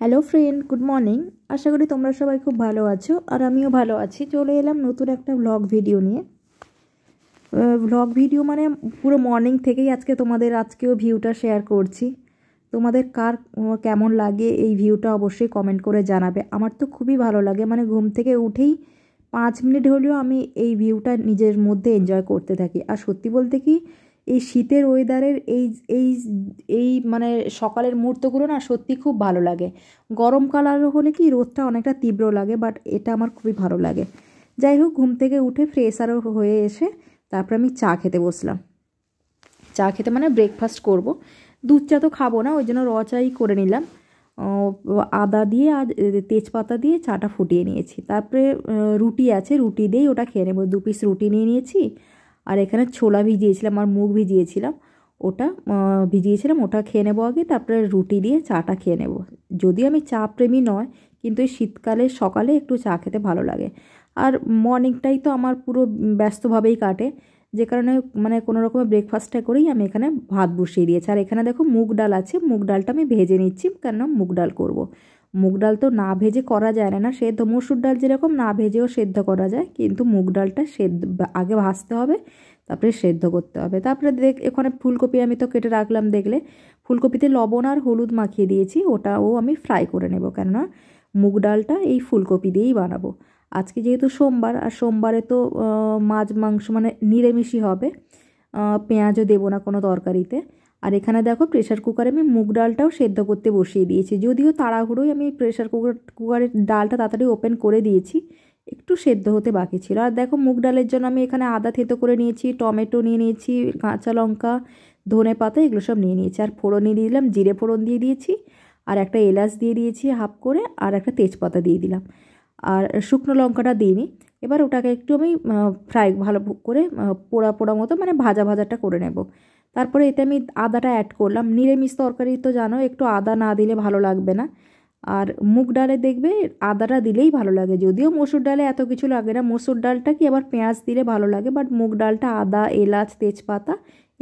Hello friend good morning আশা করি তোমরা সবাই খুব ভালো আছো আর আমিও ভালো আছি চলে এলাম নতুন একটা ব্লগ ভিডিও নিয়ে ব্লগ ভিডিও মানে পুরো মর্নিং থেকেই আজকে তোমাদের আজকেও ভিউটা শেয়ার করছি তোমাদের কার কেমন লাগে এই ভিউটা অবশ্যই কমেন্ট করে জানাবে আমার তো খুবই ভালো লাগে মানে ঘুম থেকে উঠেই পাঁচ মিনিট হলেও আমি এই ভিউটা নিজের মধ্যে এনজয় করতে থাকি আর সত্যি বলতে কি এই শীতের ওয়েদারের এই এই এই মানে সকালের মুহূর্তগুলো না সত্যি খুব ভালো লাগে গরমকাল আরও হলে কি রোদটা অনেকটা তীব্র লাগে বাট এটা আমার খুবই ভালো লাগে যাই হোক ঘুম থেকে উঠে ফ্রেশ আরও হয়ে এসে তারপরে আমি চা খেতে বসলাম চা খেতে মানে ব্রেকফাস্ট করব দুধ চা তো খাবো না ওই জন্য র চাই করে নিলাম আদা দিয়ে আর তেজপাতা দিয়ে চাটা ফুটিয়ে নিয়েছি তারপরে রুটি আছে রুটি দিয়েই ওটা খেয়ে নেবো দু পিস রুটি নিয়ে নিয়েছি আর এখানে ছোলা ভিজিয়েছিলাম আর মুগ ভিজিয়েছিলাম ওটা ভিজিয়েছিলাম ওটা খেয়ে নেবো আগে তারপরে রুটি দিয়ে চাটা খেয়ে নেব যদি আমি চা প্রেমী নয় কিন্তু এই শীতকালে সকালে একটু চা খেতে ভালো লাগে আর মর্নিংটাই তো আমার পুরো ব্যস্তভাবেই কাটে যে কারণে মানে কোনো রকমের ব্রেকফাস্টটা করেই আমি এখানে ভাত বসিয়ে দিয়েছি আর এখানে দেখো মুগ ডাল আছে মুগ ডালটা আমি ভেজে নিচ্ছি কেন মুগ ডাল করব। মুগ ডাল তো না ভেজে করা যায় না না সেদ্ধ মসুর ডাল যেরকম না ভেজেও সেদ্ধ করা যায় কিন্তু মুগ ডালটা সেদ্ধ আগে ভাজতে হবে তারপরে সেদ্ধ করতে হবে তারপরে দেখ এখানে ফুলকপি আমি তো কেটে রাখলাম দেখলে ফুলকপিতে লবণ আর হলুদ মাখিয়ে দিয়েছি ওটাও আমি ফ্রাই করে নেব কেননা মুগ ডালটা এই ফুলকপি দিয়েই বানাবো আজকে যেহেতু সোমবার আর সোমবারে তো মাছ মাংস মানে নিরামিষই হবে পেঁয়াজও দেবো না কোনো তরকারিতে আর এখানে দেখো প্রেশার কুকারে আমি মুগ ডালটাও সেদ্ধ করতে বসিয়ে দিয়েছি যদিও তাড়াহুড়োই আমি প্রেশার কুকার কুকারের ডালটা তাড়াতাড়ি ওপেন করে দিয়েছি একটু সেদ্ধ হতে বাকি ছিল আর দেখো মুগ ডালের জন্য আমি এখানে আদা থেতো করে নিয়েছি টমেটো নিয়ে নিয়েছি কাঁচা লঙ্কা ধনে পাতা এগুলো সব নিয়ে নিয়েছি আর ফোড়ন দিয়ে দিলাম জিরে ফোড়ন দিয়ে দিয়েছি আর একটা এলাচ দিয়ে দিয়েছি হাফ করে আর একটা তেজপাতা দিয়ে দিলাম আর শুকনো লঙ্কাটা দিইনি এবার ওটাকে একটু আমি ফ্রাই ভালো করে পোড়া পোড়া মতো মানে ভাজা ভাজাটা করে নেব তারপরে এতে আমি আদাটা অ্যাড করলাম নিরামিষ তরকারি তো জানো একটু আদা না দিলে ভালো লাগবে না আর মুগ ডালে দেখবে আদাটা দিলেই ভালো লাগে যদিও মসুর ডালে এত কিছু লাগে না মসুর ডালটা কি আবার পেঁয়াজ দিলে ভালো লাগে বাট মুগ ডালটা আদা এলাচ তেজপাতা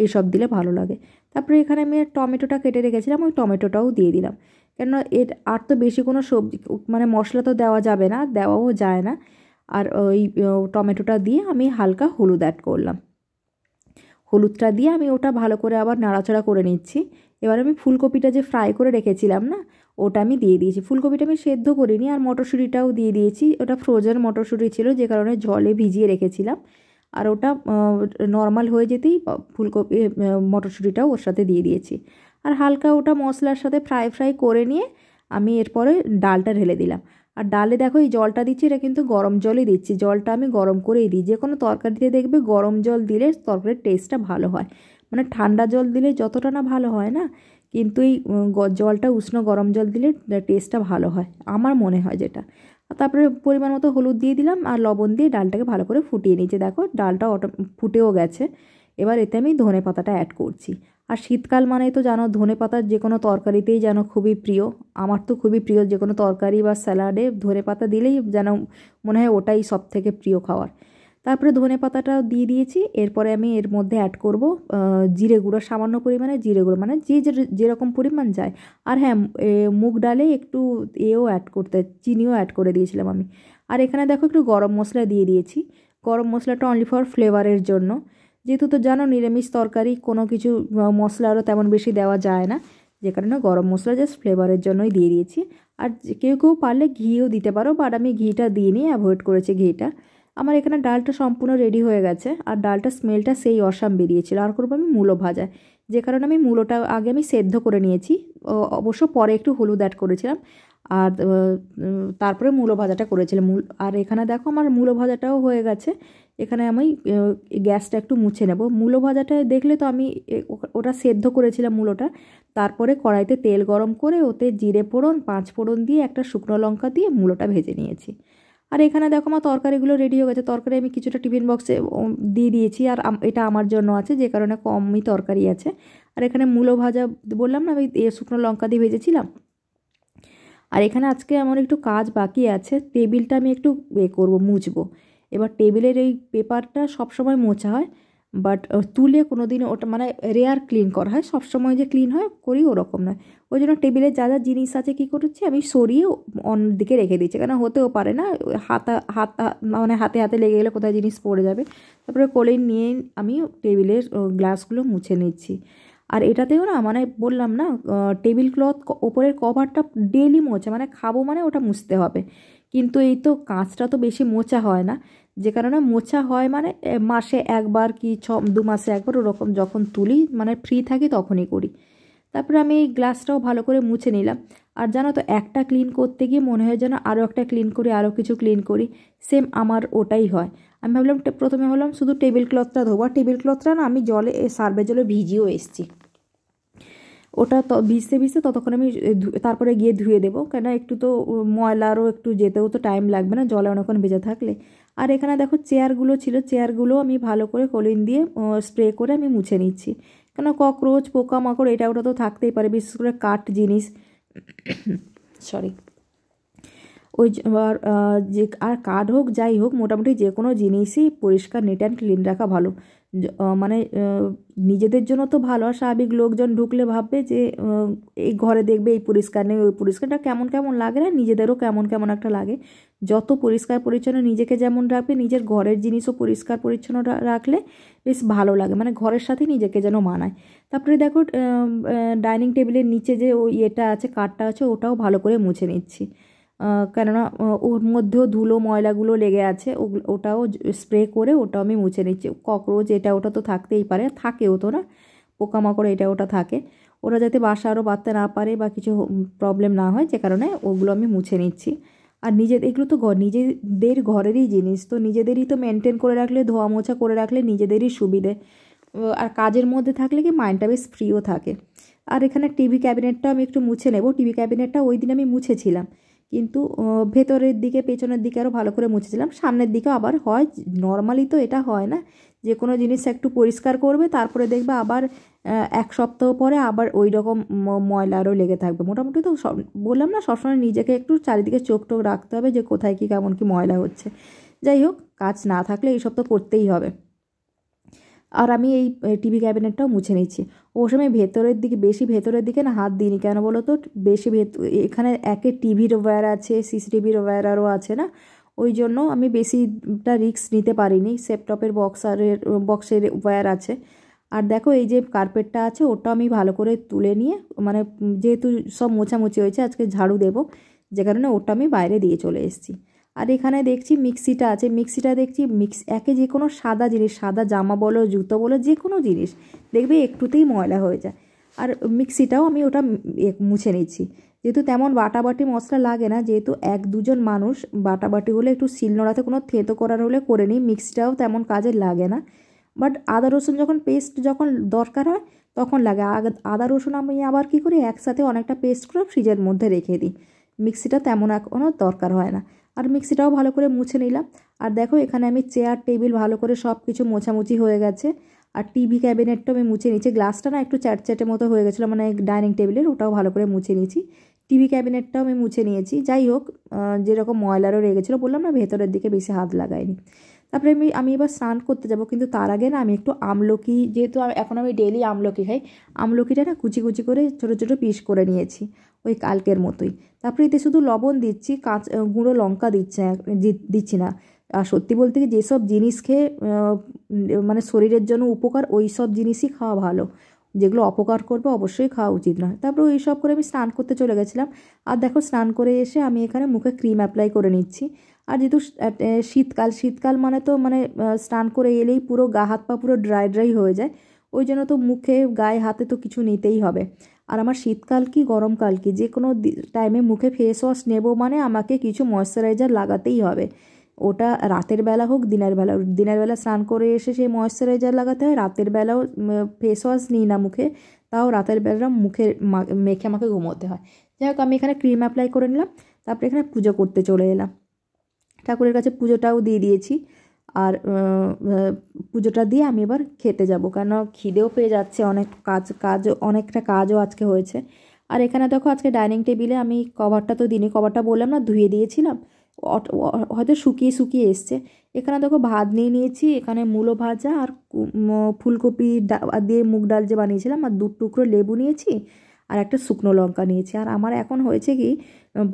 এসব দিলে ভালো লাগে তারপরে এখানে আমি টমেটোটা কেটে রেখেছিলাম ওই টমেটোটাও দিয়ে দিলাম কেন এর আর তো বেশি কোনো সবজি মানে মশলা তো দেওয়া যাবে না দেওয়াও যায় না আর ওই টমেটোটা দিয়ে আমি হালকা হলুদ অ্যাড করলাম হলুদটা দিয়ে আমি ওটা ভালো করে আবার নাড়াচাড়া করে নিচ্ছি এবার আমি ফুলকপিটা যে ফ্রাই করে রেখেছিলাম না ওটা আমি দিয়ে দিয়েছি ফুলকপিটা আমি সেদ্ধ করিনি আর মটরশুঁটিটাও দিয়ে দিয়েছি ওটা ফ্রোজেন মটরশুঁটি ছিল যে কারণে জলে ভিজিয়ে রেখেছিলাম আর ওটা নর্মাল হয়ে যেতেই ফুলকপি মটরশুঁটিটাও ওর সাথে দিয়ে দিয়েছি আর হালকা ওটা মশলার সাথে ফ্রাই ফ্রাই করে নিয়ে আমি এরপরে ডালটা ঢেলে দিলাম আর ডালে দেখো এই জলটা দিচ্ছি এটা কিন্তু গরম জলই দিচ্ছি জলটা আমি গরম করেই দিই যে কোনো তরকারিতে দেখবে গরম জল দিলে তরকারির টেস্টটা ভালো হয় মানে ঠান্ডা জল দিলে যতটা না ভালো হয় না কিন্তু এই জলটা উষ্ণ গরম জল দিলে টেস্টটা ভালো হয় আমার মনে হয় যেটা তারপরে পরিমাণ মতো হলুদ দিয়ে দিলাম আর লবণ দিয়ে ডালটাকে ভালো করে ফুটিয়ে নিয়েছি দেখো ডালটা অটো ফুটেও গেছে এবার এতে আমি ধনে পাতাটা অ্যাড করছি আর শীতকাল মানেই তো জানো ধনে পাতার যে কোনো তরকারিতেই যেন খুবই প্রিয় আমার তো খুবই প্রিয় যে কোনো তরকারি বা স্যালাডে ধনে পাতা দিলেই যেন মনে হয় ওটাই সব থেকে প্রিয় খাওয়ার তারপরে ধনে পাতাটাও দিয়ে দিয়েছি এরপরে আমি এর মধ্যে অ্যাড করব জিরে গুঁড়ো সামান্য পরিমাণে জিরে গুঁড়ো মানে যে যেরকম পরিমাণ যায় আর হ্যাঁ মুগ ডালে একটু এও অ্যাড করতে চিনিও অ্যাড করে দিয়েছিলাম আমি আর এখানে দেখো একটু গরম মশলা দিয়ে দিয়েছি গরম মশলাটা অনলি ফর ফ্লেভারের জন্য যেহেতু তো জানো নিরামিষ তরকারি কোনো কিছু মশলা আরও তেমন বেশি দেওয়া যায় না যে কারণে গরম মশলা জাস্ট ফ্লেভারের জন্যই দিয়ে দিয়েছি আর কেউ কেউ পারলে ঘিও দিতে পারো বাট আমি ঘিটা দিয়ে নিয়ে অ্যাভয়েড করেছি ঘিটা আমার এখানে ডালটা সম্পূর্ণ রেডি হয়ে গেছে আর ডালটা স্মেলটা সেই অসাম বেরিয়েছিল আর করবো আমি মূলো ভাজা যে কারণে আমি মূলোটা আগে আমি সেদ্ধ করে নিয়েছি অবশ্য পরে একটু হলুদ অ্যাড করেছিলাম আর তারপরে মূলো ভাজাটা করেছিলাম আর এখানে দেখো আমার মূলো ভাজাটাও হয়ে গেছে এখানে আমি গ্যাসটা একটু মুছে নেব মূলো ভাজাটা দেখলে তো আমি ওটা সেদ্ধ করেছিলাম মূলোটা তারপরে কড়াইতে তেল গরম করে ওতে জিরে ফোড়ন পাঁচ ফোড়ন দিয়ে একটা শুকনো লঙ্কা দিয়ে মূলোটা ভেজে নিয়েছি আর এখানে দেখো আমার তরকারিগুলো রেডি হয়ে গেছে তরকারি আমি কিছুটা টিফিন বক্সে দিয়ে দিয়েছি আর এটা আমার জন্য আছে যে কারণে কমই তরকারি আছে আর এখানে মূলো ভাজা বললাম না আমি শুকনো লঙ্কা দিয়ে ভেজেছিলাম আর এখানে আজকে আমার একটু কাজ বাকি আছে টেবিলটা আমি একটু এ করবো মুছবো এবার টেবিলের এই পেপারটা সবসময় মোছা হয় বাট তুলে কোনো দিন ওটা মানে রেয়ার ক্লিন করা হয় সবসময় যে ক্লিন হয় করি ওরকম নয় ওই জন্য টেবিলে যা যা জিনিস আছে কী করছি আমি সরিয়ে অন্য দিকে রেখে দিচ্ছি কেন হতেও পারে না হাতা হাতা মানে হাতে হাতে লেগে গেলে কোথায় জিনিস পড়ে যাবে তারপরে কোলে নিয়ে আমি টেবিলের গ্লাসগুলো মুছে নিচ্ছি আর এটাতেও না মানে বললাম না টেবিল ক্লথ ওপরের কভারটা ডেলি মোছে মানে খাবো মানে ওটা মুছতে হবে কিন্তু এই তো কাঁচটা তো বেশি মোচা হয় না যে কারণে মোছা হয় মানে মাসে একবার কি ছ দু মাসে একবার ওরকম যখন তুলি মানে ফ্রি থাকি তখনই করি তারপরে আমি এই গ্লাসটাও ভালো করে মুছে নিলাম আর জানো তো একটা ক্লিন করতে গিয়ে মনে হয় যেন আরও একটা ক্লিন করি আরও কিছু ক্লিন করি সেম আমার ওটাই হয় আমি ভাবলাম প্রথমে হলাম শুধু টেবিল ক্লথটা ধোবো টেবিল ক্লথটা না আমি জলে সার্ভে জলে ভিজিয়েও এসছি ওটা ভিজতে ভিজতে ততক্ষণ আমি তারপরে গিয়ে ধুয়ে দেবো কেন একটু তো ময়লারও একটু যেতেও তো টাইম লাগবে না জলে অনেকক্ষণ ভেজা থাকলে আর এখানে দেখো চেয়ারগুলো ছিল চেয়ারগুলো আমি ভালো করে কলিন দিয়ে স্প্রে করে আমি মুছে নিচ্ছি কেন ককরোচ পোকামাকড় এটা ওটা তো থাকতেই পারে বিশেষ করে কাঠ জিনিস সরি ওই আর যে আর কাঠ হোক যাই হোক মোটামুটি যে কোনো জিনিসই পরিষ্কার নিট অ্যান্ড ক্লিন রাখা ভালো মানে নিজেদের জন্য তো ভালো আর স্বাভাবিক লোকজন ঢুকলে ভাববে যে এই ঘরে দেখবে এই পরিষ্কার নেই ওই পরিষ্কারটা কেমন কেমন লাগে না নিজেদেরও কেমন কেমন একটা লাগে যত পরিষ্কার পরিচ্ছন্ন নিজেকে যেমন রাখবে নিজের ঘরের জিনিসও পরিষ্কার পরিচ্ছন্ন রাখলে বেশ ভালো লাগে মানে ঘরের সাথে নিজেকে যেন মানায় তারপরে দেখো ডাইনিং টেবিলের নিচে যে ওই এটা আছে কাঠটা আছে ওটাও ভালো করে মুছে নিচ্ছি কেননা ওর মধ্যেও ধুলো ময়লাগুলো লেগে আছে ওটাও স্প্রে করে ওটাও আমি মুছে নিচ্ছি ককরোচ এটা ওটা তো থাকতেই পারে থাকেও তো না পোকামাকড় এটা ওটা থাকে ওরা যাতে বাসা আরও বাঁধতে না পারে বা কিছু প্রবলেম না হয় যে কারণে ওগুলো আমি মুছে নিচ্ছি আর নিজের এগুলো তো ঘর নিজেদের ঘরেরই জিনিস তো নিজেদেরই তো মেনটেন করে রাখলে ধোয়া মোছা করে রাখলে নিজেদেরই সুবিধে আর কাজের মধ্যে থাকলে কি মাইন্ডটা বেশ ফ্রিও থাকে আর এখানে টিভি ক্যাবিনেটটা আমি একটু মুছে নেব টিভি ক্যাবিনেটটা ওই দিন আমি মুছেছিলাম কিন্তু ভেতরের দিকে পেছনের দিকে আরও ভালো করে মুছেছিলাম সামনের দিকেও আবার হয় নর্মালি তো এটা হয় না যে কোনো জিনিস একটু পরিষ্কার করবে তারপরে দেখবে আবার এক সপ্তাহ পরে আবার ওই রকম ময়লা আরও লেগে থাকবে মোটামুটি তো সব বললাম না সবসময় নিজেকে একটু চারিদিকে চোখ টোক রাখতে হবে যে কোথায় কী কেমন কি ময়লা হচ্ছে যাই হোক কাজ না থাকলে এইসব তো করতেই হবে আর আমি এই টিভি ক্যাবিনেটটাও মুছে নিচ্ছি ওর সময় ভেতরের দিকে বেশি ভেতরের দিকে না হাত দিইনি কেন বলো তো বেশি এখানে একে টিভির ওয়্যার আছে সিসিটিভির ওয়্যারও আছে না ওই জন্য আমি বেশিটা রিক্স নিতে পারিনি সেপটপের বক্সারের বক্সের ওয়্যার আছে আর দেখো এই যে কার্পেটটা আছে ওটা আমি ভালো করে তুলে নিয়ে মানে যেহেতু সব মোছামুছি হয়েছে আজকে ঝাড়ু দেবো যে কারণে ওটা আমি বাইরে দিয়ে চলে এসেছি আর এখানে দেখছি মিক্সিটা আছে মিক্সিটা দেখছি মিক্স একে যে কোনো সাদা জিনিস সাদা জামা বলো জুতো বলো যে কোনো জিনিস দেখবে একটুতেই ময়লা হয়ে যায় আর মিক্সিটাও আমি ওটা মুছে নিচ্ছি যেহেতু তেমন বাটাবাটি মশলা লাগে না যেহেতু এক দুজন মানুষ বাটাবাটি হলে একটু শিলনোড়াতে কোনো থেতো করার হলে করে নিই মিক্সিটাও তেমন কাজে লাগে না বাট আদা রসুন যখন পেস্ট যখন দরকার হয় তখন লাগে আদা রসুন আমি আবার কী করি একসাথে অনেকটা পেস্ট করে ফ্রিজের মধ্যে রেখে দিই মিক্সিটা তেমন এখনও দরকার হয় না আর মিক্সিটাও ভালো করে মুছে নিলাম আর দেখো এখানে আমি চেয়ার টেবিল ভালো করে সব কিছু মোছামুছি হয়ে গেছে আর টিভি ক্যাবিনেটটা আমি মুছে নিয়েছি গ্লাসটা না একটু চ্যাটচ্যাটের মতো হয়ে গেছিলো মানে ডাইনিং টেবিলের ওটাও ভালো করে মুছে নিয়েছি টিভি ক্যাবিনেটটাও আমি মুছে নিয়েছি যাই হোক যেরকম ময়লারও রয়ে গেছিলো বললাম না ভেতরের দিকে বেশি হাত লাগাইনি তারপরে আমি আমি এবার স্নান করতে যাব কিন্তু তার আগে না আমি একটু আমলকি যেহেতু এখন আমি ডেলি আমলকি খাই আমলকিটা না কুচি কুচি করে ছোটো ছোটো পিস করে নিয়েছি ওই কালকের মতোই তারপরে এতে শুধু লবণ দিচ্ছি কাঁচ গুঁড়ো লঙ্কা দিচ্ছে দিচ্ছি না আর সত্যি বলতে কি যেসব জিনিস খেয়ে মানে শরীরের জন্য উপকার ওই সব জিনিসই খাওয়া ভালো যেগুলো অপকার করবে অবশ্যই খাওয়া উচিত নয় তারপরে ওই সব করে আমি স্নান করতে চলে গেছিলাম আর দেখো স্নান করে এসে আমি এখানে মুখে ক্রিম অ্যাপ্লাই করে নিচ্ছি আর যেহেতু শীতকাল শীতকাল মানে তো মানে স্নান করে এলেই পুরো গা হাত পা পুরো ড্রাই ড্রাই হয়ে যায় ওই জন্য তো মুখে গায়ে হাতে তো কিছু নিতেই হবে আর আমার শীতকাল কি গরমকাল কি যে কোনো টাইমে মুখে ফেস ওয়াশ নেবো মানে আমাকে কিছু ময়শ্চারাইজার লাগাতেই হবে ওটা রাতের বেলা হোক দিনের বেলা দিনের বেলা স্নান করে এসে সেই ময়শ্চারাইজার লাগাতে হয় রাতের বেলাও ফেস ওয়াশ নিই না মুখে তাও রাতের বেলা মুখে মেখে আমাকে ঘুমোতে হয় যাই হোক আমি এখানে ক্রিম অ্যাপ্লাই করে নিলাম তারপরে এখানে পুজো করতে চলে এলাম ঠাকুরের কাছে পুজোটাও দিয়ে দিয়েছি আর পুজোটা দিয়ে আমি এবার খেতে যাব কেন খিদেও পেয়ে যাচ্ছে অনেক কাজ কাজও অনেকটা কাজও আজকে হয়েছে আর এখানে দেখো আজকে ডাইনিং টেবিলে আমি কভারটা তো দিনে কভারটা বললাম না ধুয়ে দিয়েছিলাম হয়তো শুকিয়ে শুকিয়ে এসছে এখানে দেখো ভাত নিয়ে নিয়েছি এখানে মূলো ভাজা আর ফুলকপি দিয়ে মুগ ডাল যে বানিয়েছিলাম আর দু টুকরো লেবু নিয়েছি আর একটা শুকনো লঙ্কা নিয়েছি আর আমার এখন হয়েছে কি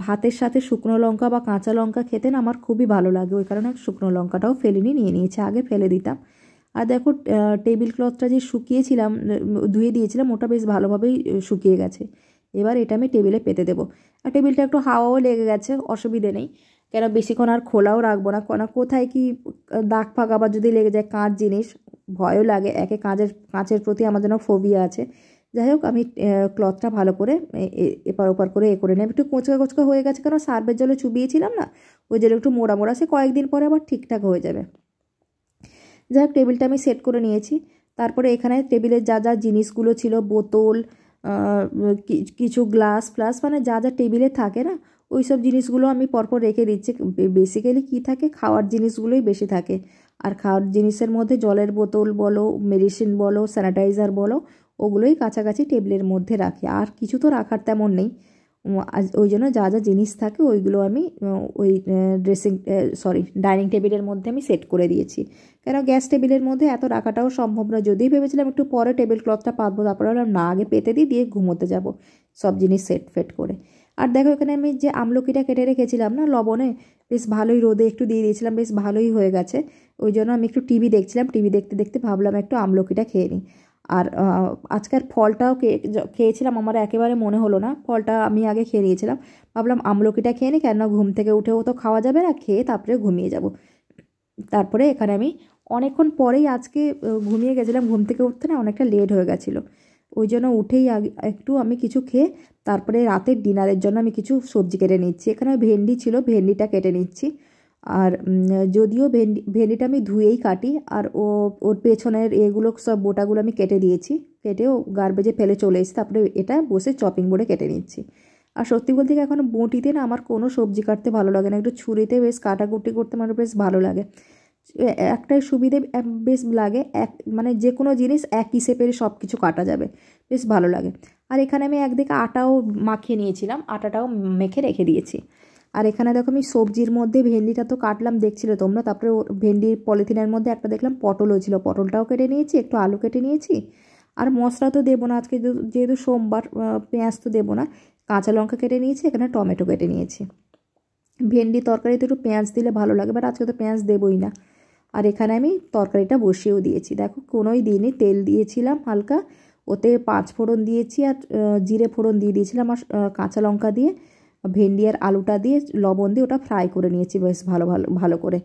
ভাতের সাথে শুকনো লঙ্কা বা কাঁচা লঙ্কা খেতে না আমার খুবই ভালো লাগে ওই কারণে শুকনো লঙ্কাটাও ফেলিনি নিয়ে নিয়েছি আগে ফেলে দিতাম আর দেখো টেবিল ক্লথটা যে শুকিয়েছিলাম ধুয়ে দিয়েছিলাম ওটা বেশ ভালোভাবেই শুকিয়ে গেছে এবার এটা আমি টেবিলে পেতে দেবো আর টেবিলটা একটু হাওয়াও লেগে গেছে অসুবিধে নেই কেন বেশিক্ষণ আর খোলাও রাখবো না কেন কোথায় কি দাগ ফাঁক আবার যদি লেগে যায় কাঁচ জিনিস ভয়ও লাগে একে কাঁচের কাঁচের প্রতি আমার যেন ফোবিয়া আছে যাই হোক আমি ক্লথটা ভালো করে এপার ওপার করে এ করে নিই একটু কোঁচকা কোঁচকা হয়ে গেছে কারণ সার্ভের জলে চুবিয়েছিলাম না ওই জন্য একটু মোড়া মোড়া সে কয়েকদিন পরে আবার ঠিকঠাক হয়ে যাবে যাই হোক টেবিলটা আমি সেট করে নিয়েছি তারপরে এখানে টেবিলের যা যা জিনিসগুলো ছিল বোতল কিছু গ্লাস ফ্লাস মানে যা যা টেবিলে থাকে না ওই সব জিনিসগুলো আমি পরপর রেখে দিচ্ছি বেসিক্যালি কি থাকে খাওয়ার জিনিসগুলোই বেশি থাকে আর খাওয়ার জিনিসের মধ্যে জলের বোতল বলো মেডিসিন বলো স্যানিটাইজার বলো ওগুলোই কাছাকাছি টেবিলের মধ্যে রাখি আর কিছু তো রাখার তেমন নেই ওই জন্য যা যা জিনিস থাকে ওইগুলো আমি ওই ড্রেসিং সরি ডাইনিং টেবিলের মধ্যে আমি সেট করে দিয়েছি কেন গ্যাস টেবিলের মধ্যে এত রাখাটাও সম্ভব না যদি ভেবেছিলাম একটু পরে টেবিল ক্লথটা পাতবো তারপরে হলাম না আগে পেতে দিই দিয়ে ঘুমোতে যাব সব জিনিস সেট ফেট করে আর দেখো এখানে আমি যে আমলকিটা কেটে রেখেছিলাম না লবণে বেশ ভালোই রোদে একটু দিয়ে দিয়েছিলাম বেশ ভালোই হয়ে গেছে ওই জন্য আমি একটু টিভি দেখছিলাম টিভি দেখতে দেখতে ভাবলাম একটু আমলকিটা খেয়ে নিই আর আজকের ফলটাও খেয়েছিলাম আমার একেবারে মনে হলো না ফলটা আমি আগে খেয়ে নিয়েছিলাম ভাবলাম আমলকিটা খেয়ে নিই কেননা ঘুম থেকে উঠেও তো খাওয়া যাবে না খেয়ে তারপরে ঘুমিয়ে যাব তারপরে এখানে আমি অনেকক্ষণ পরেই আজকে ঘুমিয়ে গেছিলাম ঘুম থেকে উঠতে না অনেকটা লেট হয়ে গেছিলো ওই জন্য উঠেই আগে একটু আমি কিছু খেয়ে তারপরে রাতের ডিনারের জন্য আমি কিছু সবজি কেটে নিচ্ছি এখানে ভেন্ডি ছিল ভেন্ডিটা কেটে নিচ্ছি আর যদিও ভেন্ডি ভেন্ডিটা আমি ধুয়েই কাটি আর ও ওর পেছনের এগুলো সব বোটাগুলো আমি কেটে দিয়েছি কেটে ও গার্বেজে ফেলে চলে এসেছি তারপরে এটা বসে চপিং বোর্ডে কেটে নিচ্ছি আর সত্যি বলতে কি এখন বঁটিতে না আমার কোনো সবজি কাটতে ভালো লাগে না একটু ছুরিতে বেশ কাটাকুটি করতে আমার বেশ ভালো লাগে একটাই সুবিধে বেশ লাগে এক মানে যে কোনো জিনিস একই শেপের সব কিছু কাটা যাবে বেশ ভালো লাগে আর এখানে আমি একদিকে আটাও মাখিয়ে নিয়েছিলাম আটাটাও মেখে রেখে দিয়েছি আর এখানে দেখো আমি সবজির মধ্যে ভেন্ডিটা তো কাটলাম দেখছিলে তোমরা তারপরে ভেন্ডির পলিথিনের মধ্যে একটা দেখলাম পটল হয়েছিল পটলটাও কেটে নিয়েছি একটু আলু কেটে নিয়েছি আর মশলা তো দেবো না আজকে যেহেতু সোমবার পেঁয়াজ তো দেবো না কাঁচা লঙ্কা কেটে নিয়েছি এখানে টমেটো কেটে নিয়েছি ভেন্ডি তরকারিতে একটু পেঁয়াজ দিলে ভালো লাগে বাট আজকে তো পেঁয়াজ দেবোই না আর এখানে আমি তরকারিটা বসিয়েও দিয়েছি দেখো কোনোই দিনই তেল দিয়েছিলাম হালকা ওতে পাঁচ ফোড়ন দিয়েছি আর জিরে ফোড়ন দিয়ে দিয়েছিলাম আর কাঁচা লঙ্কা দিয়ে ভেন্ডি আর আলুটা দিয়ে লবণ দিয়ে ওটা ফ্রাই করে নিয়েছি বেশ ভালো ভালো ভালো করে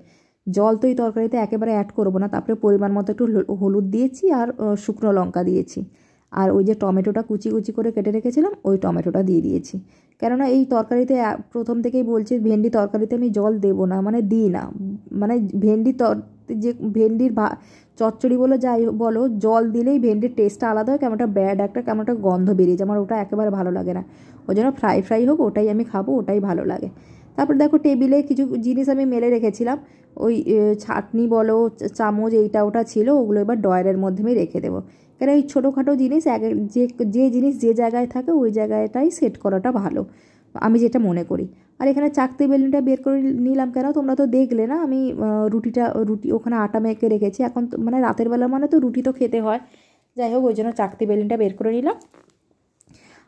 জল তো এই তরকারিতে একেবারে অ্যাড করবো না তারপরে পরিমাণ মতো একটু হলুদ দিয়েছি আর শুকনো লঙ্কা দিয়েছি আর ওই যে টমেটোটা কুচি কুচি করে কেটে রেখেছিলাম ওই টমেটোটা দিয়ে দিয়েছি কেননা এই তরকারিতে প্রথম থেকেই বলছি ভেন্ডি তরকারিতে আমি জল দেব না মানে দিই না মানে ভেন্ডি যে ভেন্ডির ভা চচ্চড়ি বলো যাই বলো জল দিলেই ভেন্ডির টেস্টটা আলাদা হয় কেমন একটা ব্যাড একটা কেমন একটা গন্ধ বেরিয়ে যায় আমার ওটা একেবারে ভালো লাগে না ওই জন্য ফ্রাই ফ্রাই হোক ওটাই আমি খাবো ওটাই ভালো লাগে তারপর দেখো টেবিলে কিছু জিনিস আমি মেলে রেখেছিলাম ওই ছাটনি বলো চামচ এইটা ওটা ছিল ওগুলো এবার ডয়ারের মধ্যে আমি রেখে দেবো কেন এই ছোটোখাটো জিনিস এক যে যে জিনিস যে জায়গায় থাকে ওই জায়গাটাই সেট করাটা ভালো আমি যেটা মনে করি আর এখানে চাকতি বেলুনটা বের করে নিলাম কেন তোমরা তো দেখলে না আমি রুটিটা রুটি ওখানে আটা মেখে রেখেছি এখন মানে রাতের বেলা মানে তো রুটি তো খেতে হয় যাই হোক ওই জন্য চাকতি বেলুনটা বের করে নিলাম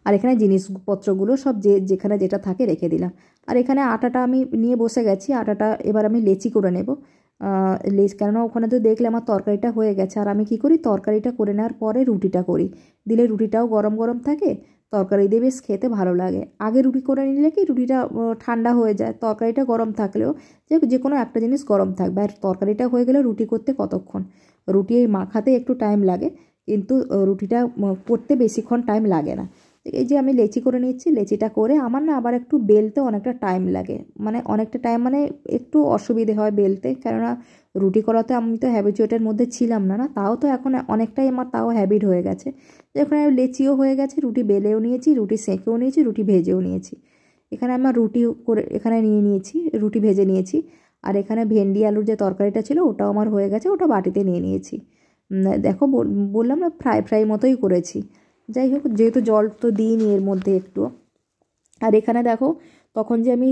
আর এখানে জিনিসপত্রগুলো সব যে যেখানে যেটা থাকে রেখে দিলাম আর এখানে আটাটা আমি নিয়ে বসে গেছি আটাটা এবার আমি লেচি করে নেব লেচ কেননা ওখানে তো দেখলে আমার তরকারিটা হয়ে গেছে আর আমি কি করি তরকারিটা করে নেওয়ার পরে রুটিটা করি দিলে রুটিটাও গরম গরম থাকে তরকারি দিয়ে বেশ খেতে ভালো লাগে আগে রুটি করে নিলে কি রুটিটা ঠান্ডা হয়ে যায় তরকারিটা গরম থাকলেও যে যে কোনো একটা জিনিস গরম থাকবে আর তরকারিটা হয়ে গেলে রুটি করতে কতক্ষণ রুটি এই মাখাতে একটু টাইম লাগে কিন্তু রুটিটা করতে বেশিক্ষণ টাইম লাগে না এই যে আমি লেচি করে নিচ্ছি লেচিটা করে আমার না আবার একটু বেলতে অনেকটা টাইম লাগে মানে অনেকটা টাইম মানে একটু অসুবিধে হয় বেলতে কেননা রুটি করাতে আমি তো হ্যাবিচুয়েটের মধ্যে ছিলাম না না তাও তো এখন অনেকটাই আমার তাও হ্যাবিট হয়ে গেছে এখানে লেচিও হয়ে গেছে রুটি বেলেও নিয়েছি রুটি সেঁকেও নিয়েছি রুটি ভেজেও নিয়েছি এখানে আমার রুটি করে এখানে নিয়ে নিয়েছি রুটি ভেজে নিয়েছি আর এখানে ভেন্ডি আলুর যে তরকারিটা ছিল ওটাও আমার হয়ে গেছে ওটা বাটিতে নিয়ে নিয়েছি দেখো বললাম না ফ্রাই ফ্রাই মতোই করেছি যাই হোক যেহেতু জল তো দিইনি এর মধ্যে একটু আর এখানে দেখো তখন যে আমি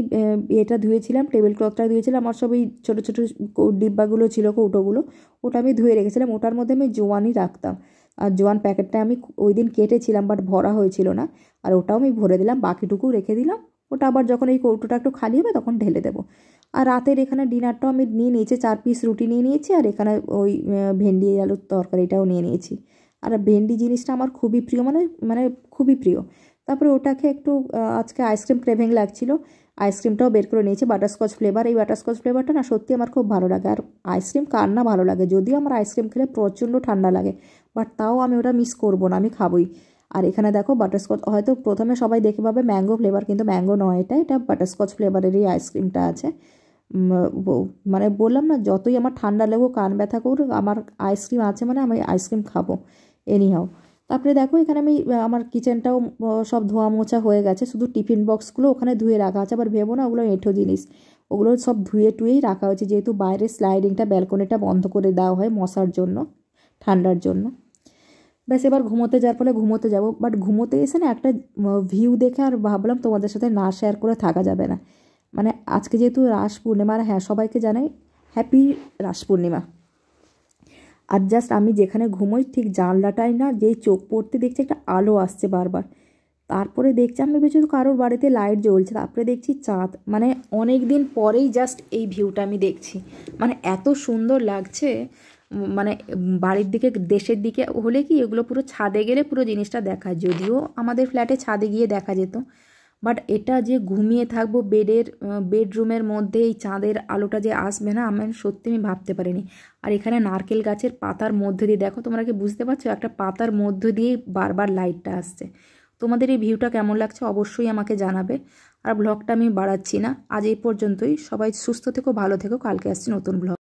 এটা ধুয়েছিলাম টেবিল ক্লথটা ধুয়েছিলাম আমার সব এই ছোটো ছোটো ডিব্বাগুলো ছিল কৌটোগুলো ওটা আমি ধুয়ে রেখেছিলাম ওটার মধ্যে আমি জোয়ানই রাখতাম আর জোয়ান প্যাকেটটা আমি ওই দিন কেটেছিলাম বাট ভরা হয়েছিল না আর ওটাও আমি ভরে দিলাম বাকিটুকু রেখে দিলাম ওটা আবার যখন এই কৌটোটা একটু খালি হবে তখন ঢেলে দেবো আর রাতের এখানে ডিনারটাও আমি নিয়ে নিয়েছি চার পিস রুটি নিয়ে নিয়েছি আর এখানে ওই ভেন্ডি আলুর তরকারিটাও নিয়ে নিয়েছি আর ভেন্ডি জিনিসটা আমার খুবই প্রিয় মানে মানে খুবই প্রিয় তারপরে ওটাকে একটু আজকে আইসক্রিম ক্রেভিং লাগছিল আইসক্রিমটাও বের করে নিয়েছে বাটারস্কচ ফ্লেভার এই বাটারস্কচ ফ্লেভারটা না সত্যি আমার খুব ভালো লাগে আর আইসক্রিম কার না ভালো লাগে যদিও আমার আইসক্রিম খেলে প্রচণ্ড ঠান্ডা লাগে বাট তাও আমি ওটা মিস করবো না আমি খাবই আর এখানে দেখো বাটারস্কচ হয়তো প্রথমে সবাই দেখে পাবে ম্যাঙ্গো ফ্লেভার কিন্তু ম্যাঙ্গো নয় এটা এটা বাটারস্কচ ফ্লেভারেরই আইসক্রিমটা আছে মানে বললাম না যতই আমার ঠান্ডা লেগো কান ব্যথা করুক আমার আইসক্রিম আছে মানে আমি আইসক্রিম খাবো এনিহাও তারপরে দেখো এখানে আমি আমার কিচেনটাও সব ধোয়া মোছা হয়ে গেছে শুধু টিফিন বক্সগুলো ওখানে ধুয়ে রাখা আছে আবার ভেবো না ওগুলো এঁঠো জিনিস ওগুলো সব ধুয়ে টুয়েই রাখা হয়েছে যেহেতু বাইরের স্লাইডিংটা ব্যালকনিটা বন্ধ করে দেওয়া হয় মশার জন্য ঠান্ডার জন্য ব্যাস এবার ঘুমোতে যাওয়ার ফলে ঘুমোতে যাব বাট ঘুমোতে এসে না একটা ভিউ দেখে আর ভাবলাম তোমাদের সাথে না শেয়ার করে থাকা যাবে না মানে আজকে যেহেতু রাস পূর্ণিমা আর হ্যাঁ সবাইকে জানাই হ্যাপি রাস পূর্ণিমা আর জাস্ট আমি যেখানে ঘুমোই ঠিক জানলাটাই না যেই চোখ পড়তে দেখছি একটা আলো আসছে বারবার তারপরে দেখছি আমি ভেবেছি কারোর বাড়িতে লাইট জ্বলছে তারপরে দেখছি চাঁদ মানে অনেক দিন পরেই জাস্ট এই ভিউটা আমি দেখছি মানে এত সুন্দর লাগছে মানে বাড়ির দিকে দেশের দিকে হলে কি এগুলো পুরো ছাদে গেলে পুরো জিনিসটা দেখা যদিও আমাদের ফ্ল্যাটে ছাদে গিয়ে দেখা যেত বাট এটা যে ঘুমিয়ে থাকবো বেডের বেডরুমের মধ্যে এই চাঁদের আলোটা যে আসবে না আমি সত্যি আমি ভাবতে পারিনি আর এখানে নারকেল গাছের পাতার মধ্যে দিয়ে দেখো তোমরা কি বুঝতে পারছো একটা পাতার মধ্য দিয়েই বারবার লাইটটা আসছে তোমাদের এই ভিউটা কেমন লাগছে অবশ্যই আমাকে জানাবে আর ব্লগটা আমি বাড়াচ্ছি না আজ এই পর্যন্তই সবাই সুস্থ থেকো ভালো থেকো কালকে আসছি নতুন ব্লগ